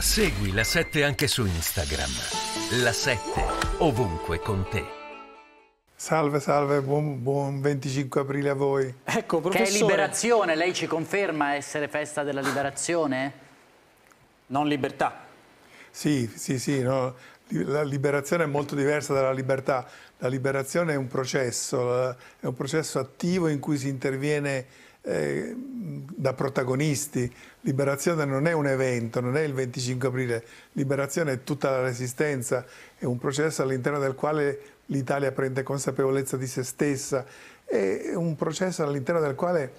Segui la 7 anche su Instagram. La 7 ovunque con te. Salve, salve, buon, buon, 25 aprile a voi. Ecco, professore. Che è liberazione, lei ci conferma essere festa della liberazione? Non libertà. Sì, sì, sì, no. la liberazione è molto diversa dalla libertà. La liberazione è un processo, eh, è un processo attivo in cui si interviene eh, da protagonisti. Liberazione non è un evento, non è il 25 aprile, Liberazione è tutta la resistenza, è un processo all'interno del quale l'Italia prende consapevolezza di se stessa, è un processo all'interno del quale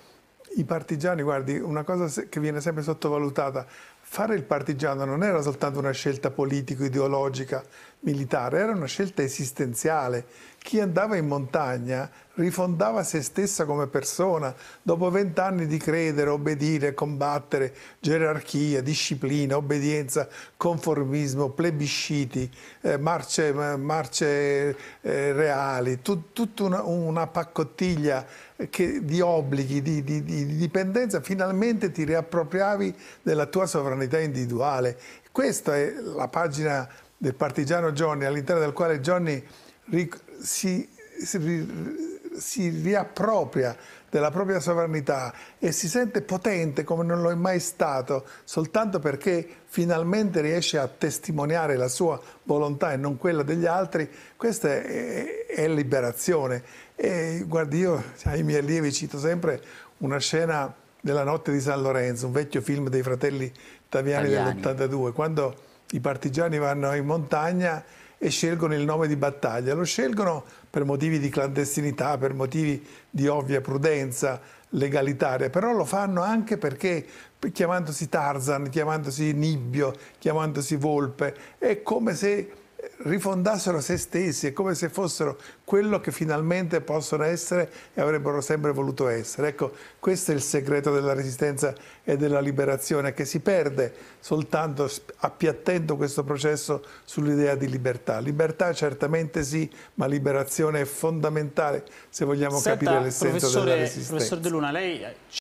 i partigiani, guardi, una cosa che viene sempre sottovalutata, fare il partigiano non era soltanto una scelta politico-ideologica militare, era una scelta esistenziale. Chi andava in montagna rifondava se stessa come persona, dopo vent'anni di credere, obbedire, combattere, gerarchia, disciplina, obbedienza, conformismo, plebisciti, eh, marce, marce eh, reali, tut, tutta una, una pacottiglia eh, che, di obblighi, di, di, di dipendenza, finalmente ti riappropriavi della tua sovranità sovranità individuale. Questa è la pagina del partigiano Johnny, all'interno del quale Johnny si, si, si riappropria della propria sovranità e si sente potente come non lo è mai stato, soltanto perché finalmente riesce a testimoniare la sua volontà e non quella degli altri, questa è, è liberazione. E guardi, io ai miei allievi cito sempre una scena della notte di San Lorenzo, un vecchio film dei fratelli Taviani, Taviani. dell'82, quando i partigiani vanno in montagna e scelgono il nome di battaglia. Lo scelgono per motivi di clandestinità, per motivi di ovvia prudenza legalitaria, però lo fanno anche perché chiamandosi Tarzan, chiamandosi Nibbio, chiamandosi Volpe, è come se rifondassero se stessi, e come se fossero quello che finalmente possono essere e avrebbero sempre voluto essere. Ecco, questo è il segreto della resistenza e della liberazione che si perde soltanto appiattendo questo processo sull'idea di libertà. Libertà certamente sì, ma liberazione è fondamentale se vogliamo Senta, capire l'essenza della resistenza. Professor De Luna, lei